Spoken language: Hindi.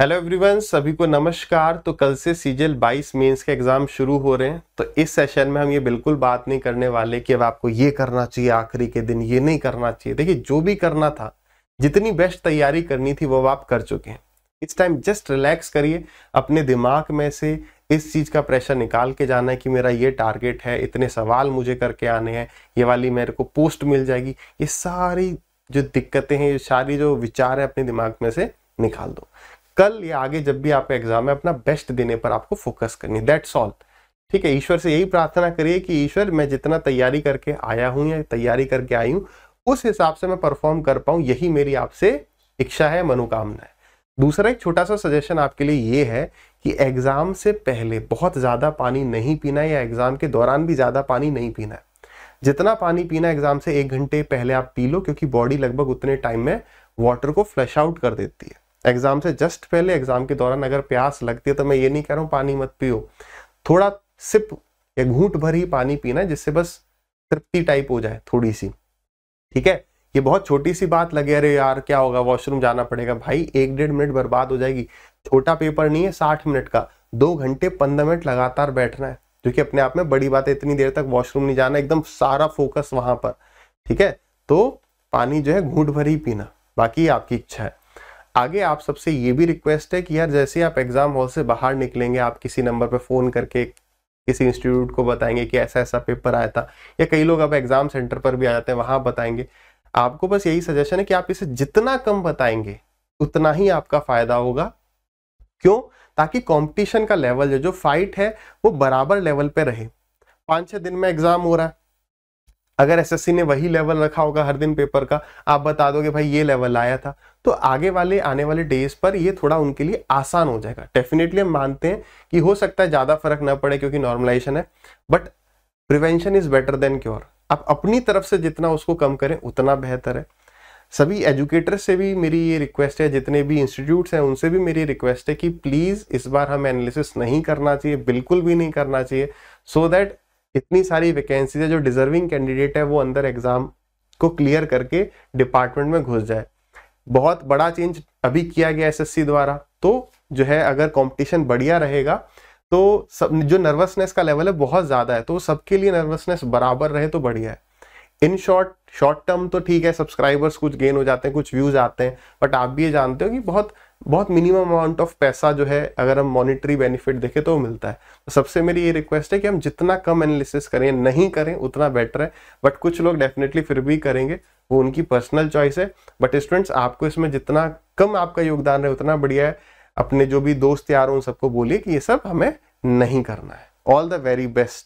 हेलो एवरीवन सभी को नमस्कार तो कल से सीजल 22 मेंस के एग्जाम शुरू हो रहे हैं तो इस सेशन में हम ये बिल्कुल बात नहीं करने वाले कि अब आपको ये करना चाहिए आखिरी के दिन ये नहीं करना चाहिए देखिए जो भी करना था जितनी बेस्ट तैयारी करनी थी वो आप कर चुके हैं इस टाइम जस्ट रिलैक्स करिए अपने दिमाग में से इस चीज़ का प्रेशर निकाल के जाना है कि मेरा ये टारगेट है इतने सवाल मुझे करके आने हैं ये वाली मेरे को पोस्ट मिल जाएगी ये सारी जो दिक्कतें हैं ये सारी जो विचार है अपने दिमाग में से निकाल दो कल या आगे जब भी आपका एग्जाम है अपना बेस्ट देने पर आपको फोकस करनी दैट्स ऑल ठीक है ईश्वर से यही प्रार्थना करिए कि ईश्वर मैं जितना तैयारी करके आया हूँ या तैयारी करके आई हूँ उस हिसाब से मैं परफॉर्म कर पाऊँ यही मेरी आपसे इच्छा है मनोकामना है दूसरा एक छोटा सा सजेशन आपके लिए ये है कि एग्ज़ाम से पहले बहुत ज़्यादा पानी नहीं पीना है या एग्ज़ाम के दौरान भी ज़्यादा पानी नहीं पीना है जितना पानी पीना एग्ज़ाम से एक घंटे पहले आप पी लो क्योंकि बॉडी लगभग उतने टाइम में वाटर को फ्लैश आउट कर देती है एग्जाम से जस्ट पहले एग्जाम के दौरान अगर प्यास लगती है तो मैं ये नहीं कह रहा हूँ पानी मत पियो थोड़ा सिप या घूट भर ही पानी पीना जिससे बस तृप्ति टाइप हो जाए थोड़ी सी ठीक है ये बहुत छोटी सी बात लगे अरे यार क्या होगा वॉशरूम जाना पड़ेगा भाई एक डेढ़ मिनट बर्बाद हो जाएगी छोटा पेपर नहीं है साठ मिनट का दो घंटे पंद्रह मिनट लगातार बैठना है जो कि अपने आप में बड़ी बात है इतनी देर तक वॉशरूम नहीं जाना एकदम सारा फोकस वहां पर ठीक है तो पानी जो है घूट भर ही पीना बाकी आपकी इच्छा है आगे आप सबसे ये भी रिक्वेस्ट है कि यार जैसे आप एग्ज़ाम हॉल से बाहर निकलेंगे आप किसी नंबर पर फ़ोन करके किसी इंस्टीट्यूट को बताएंगे कि ऐसा ऐसा पेपर आया था या कई लोग अब एग्ज़ाम सेंटर पर भी आ जाते हैं वहां बताएंगे आपको बस यही सजेशन है कि आप इसे जितना कम बताएंगे उतना ही आपका फ़ायदा होगा क्यों ताकि कंपटीशन का लेवल जो फाइट है वो बराबर लेवल पे रहे पांच छह दिन में एग्ज़ाम हो रहा है अगर एसएससी ने वही लेवल रखा होगा हर दिन पेपर का आप बता दोगे भाई ये लेवल आया था तो आगे वाले आने वाले डेज पर ये थोड़ा उनके लिए आसान हो जाएगा डेफिनेटली हम मानते हैं कि हो सकता है ज़्यादा फर्क ना पड़े क्योंकि नॉर्मलाइजेशन है but prevention is better than cure आप अपनी तरफ से जितना उसको कम करें उतना बेहतर है सभी एजुकेटर से भी मेरी ये रिक्वेस्ट है जितने भी इंस्टीट्यूट्स हैं उनसे भी मेरी रिक्वेस्ट है कि प्लीज़ इस बार हम एनालिसिस नहीं करना चाहिए बिल्कुल भी नहीं करना चाहिए सो so दैट इतनी सारी वैकेंसीज है जो डिजर्विंग कैंडिडेट है वो अंदर एग्जाम को क्लियर करके डिपार्टमेंट में घुस जाए बहुत बड़ा चेंज अभी किया गया एसएससी द्वारा तो जो है अगर कंपटीशन बढ़िया रहेगा तो सब जो नर्वसनेस का लेवल है बहुत ज़्यादा है तो सबके लिए नर्वसनेस बराबर रहे तो बढ़िया है इन शॉर्ट शॉर्ट टर्म तो ठीक है सब्सक्राइबर्स कुछ गेन हो जाते हैं कुछ व्यूज आते हैं बट आप भी ये जानते हो कि बहुत बहुत मिनिमम अमाउंट ऑफ पैसा जो है अगर हम मॉनिटरी बेनिफिट देखें तो मिलता है तो सबसे मेरी ये रिक्वेस्ट है कि हम जितना कम एनालिसिस करें नहीं करें उतना बेटर है बट कुछ लोग डेफिनेटली फिर भी करेंगे वो उनकी पर्सनल चॉइस है बट स्टूडेंट्स आपको इसमें जितना कम आपका योगदान है उतना बढ़िया है अपने जो भी दोस्त यार उन सबको बोलिए कि ये सब हमें नहीं करना है ऑल द वेरी बेस्ट